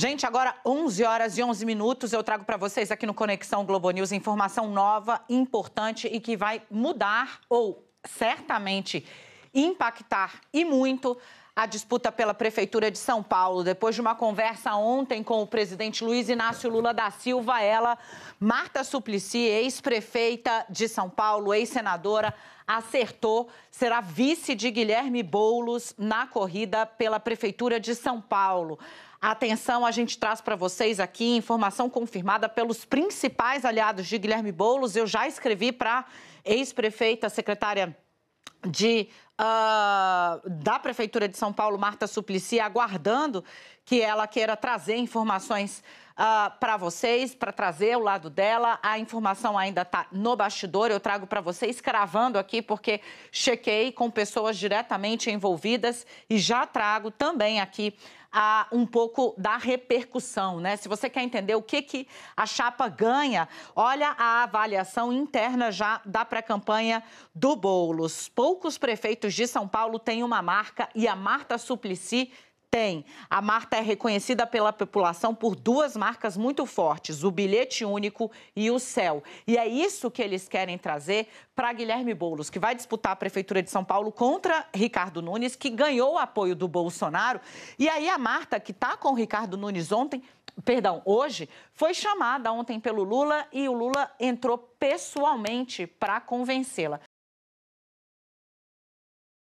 Gente, agora 11 horas e 11 minutos, eu trago para vocês aqui no Conexão Globo News informação nova, importante e que vai mudar ou certamente impactar e muito a disputa pela Prefeitura de São Paulo. Depois de uma conversa ontem com o presidente Luiz Inácio Lula da Silva, ela, Marta Suplicy, ex-prefeita de São Paulo, ex-senadora, acertou, será vice de Guilherme Boulos na corrida pela Prefeitura de São Paulo. Atenção, a gente traz para vocês aqui informação confirmada pelos principais aliados de Guilherme Boulos. Eu já escrevi para ex-prefeita, secretária de uh, da Prefeitura de São Paulo, Marta Suplicy, aguardando que ela queira trazer informações uh, ah, para vocês, para trazer o lado dela. A informação ainda está no bastidor, eu trago para vocês, cravando aqui, porque chequei com pessoas diretamente envolvidas e já trago também aqui a, ah, um pouco da repercussão, né? Se você quer entender o que, que a chapa ganha, olha a avaliação interna já da pré-campanha do Boulos. Poucos prefeitos Santos de São Paulo tem uma marca e a Marta Suplicy tem. A Marta é reconhecida pela população por duas marcas muito fortes, o bilhete único e o céu. E é isso que eles querem trazer para Guilherme Boulos, que vai disputar a prefeitura de São Paulo contra Ricardo Nunes, que ganhou o apoio do Bolsonaro. E aí a Marta, que está com o Ricardo Nunes ontem, perdão, hoje, foi chamada ontem pelo Lula e o Lula entrou pessoalmente para convencê-la.